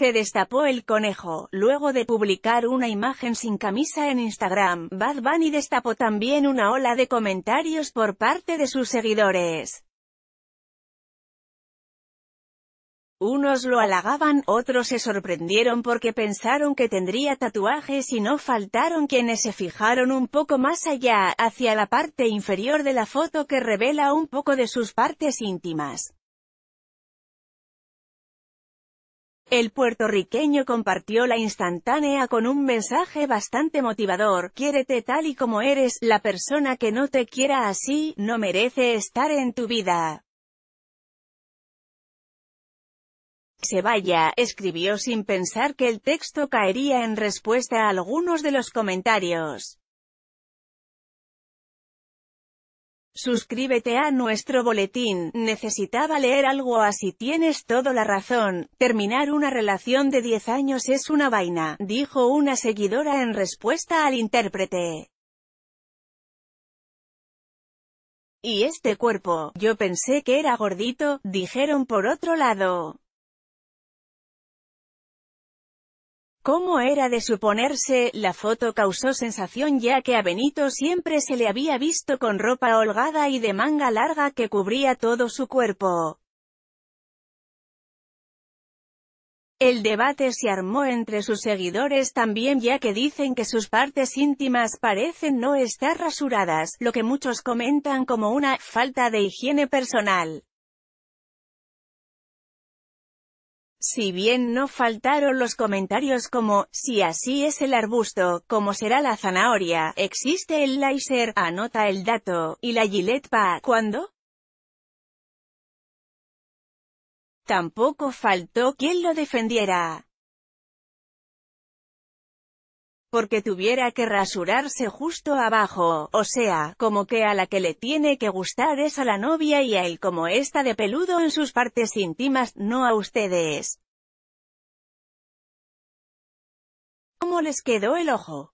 Se destapó el conejo, luego de publicar una imagen sin camisa en Instagram, Bad Bunny destapó también una ola de comentarios por parte de sus seguidores. Unos lo halagaban, otros se sorprendieron porque pensaron que tendría tatuajes y no faltaron quienes se fijaron un poco más allá, hacia la parte inferior de la foto que revela un poco de sus partes íntimas. El puertorriqueño compartió la instantánea con un mensaje bastante motivador, quiérete tal y como eres, la persona que no te quiera así, no merece estar en tu vida. se vaya, escribió sin pensar que el texto caería en respuesta a algunos de los comentarios. Suscríbete a nuestro boletín. Necesitaba leer algo así tienes toda la razón. Terminar una relación de 10 años es una vaina, dijo una seguidora en respuesta al intérprete. Y este cuerpo, yo pensé que era gordito, dijeron por otro lado. Como era de suponerse, la foto causó sensación ya que a Benito siempre se le había visto con ropa holgada y de manga larga que cubría todo su cuerpo. El debate se armó entre sus seguidores también ya que dicen que sus partes íntimas parecen no estar rasuradas, lo que muchos comentan como una «falta de higiene personal». Si bien no faltaron los comentarios como, si así es el arbusto, como será la zanahoria, existe el láser, anota el dato, y la Gillette pa, ¿cuándo? Tampoco faltó quien lo defendiera. porque tuviera que rasurarse justo abajo, o sea, como que a la que le tiene que gustar es a la novia y a él como está de peludo en sus partes íntimas, no a ustedes. ¿Cómo les quedó el ojo?